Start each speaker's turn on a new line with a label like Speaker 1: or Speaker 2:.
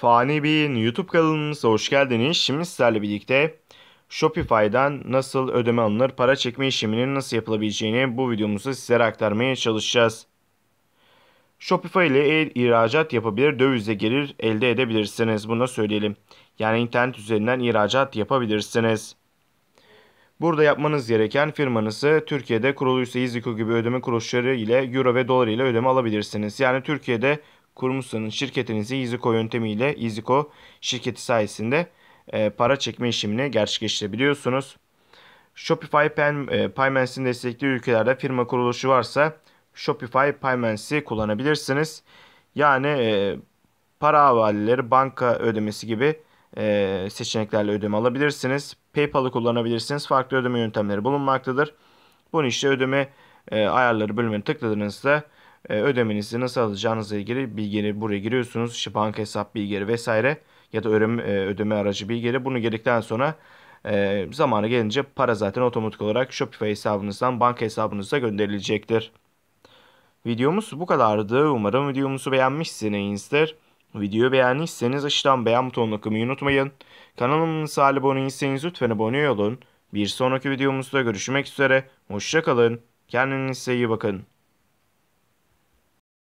Speaker 1: Fani Bey'in YouTube kanalımıza hoş geldiniz. Şimdi sizlerle birlikte Shopify'dan nasıl ödeme alınır, para çekme işleminin nasıl yapılabileceğini bu videomuzda sizlere aktarmaya çalışacağız. Shopify ile e ihracat yapabilir, dövizle gelir elde edebilirsiniz. Bunu söyleyelim. Yani internet üzerinden ihracat yapabilirsiniz. Burada yapmanız gereken firmanızı Türkiye'de kuruluysa İZİKO gibi ödeme kuruluşları ile Euro ve dolar ile ödeme alabilirsiniz. Yani Türkiye'de kurmuşsanız şirketinizi Iziko yöntemiyle Iziko şirketi sayesinde e, para çekme işlemini gerçekleştirebiliyorsunuz. Shopify Payments'in e, desteklediği ülkelerde firma kuruluşu varsa Shopify Payments'i kullanabilirsiniz. Yani e, para havaleleri, banka ödemesi gibi e, seçeneklerle ödeme alabilirsiniz. PayPal'ı kullanabilirsiniz. Farklı ödeme yöntemleri bulunmaktadır. Bunun işte ödeme e, ayarları bölümüne tıkladığınızda ee, ödemenizi nasıl alacağınızla ilgili bilgileri buraya giriyorsunuz. İşte banka hesap bilgileri vesaire ya da ödeme, e, ödeme aracı bilgileri. Bunu girdikten sonra e, zamanı gelince para zaten otomatik olarak Shopify hesabınızdan banka hesabınıza gönderilecektir. Videomuz bu kadardı. Umarım videomuzu beğenmişsinizdir. Videoyu beğendiyseniz aşağıdan beğen butonuna tıklamayı unutmayın. Kanalımıza abone değilseniz lütfen abone olun. Bir sonraki videomuzda görüşmek üzere. Hoşçakalın. Kendinize iyi bakın.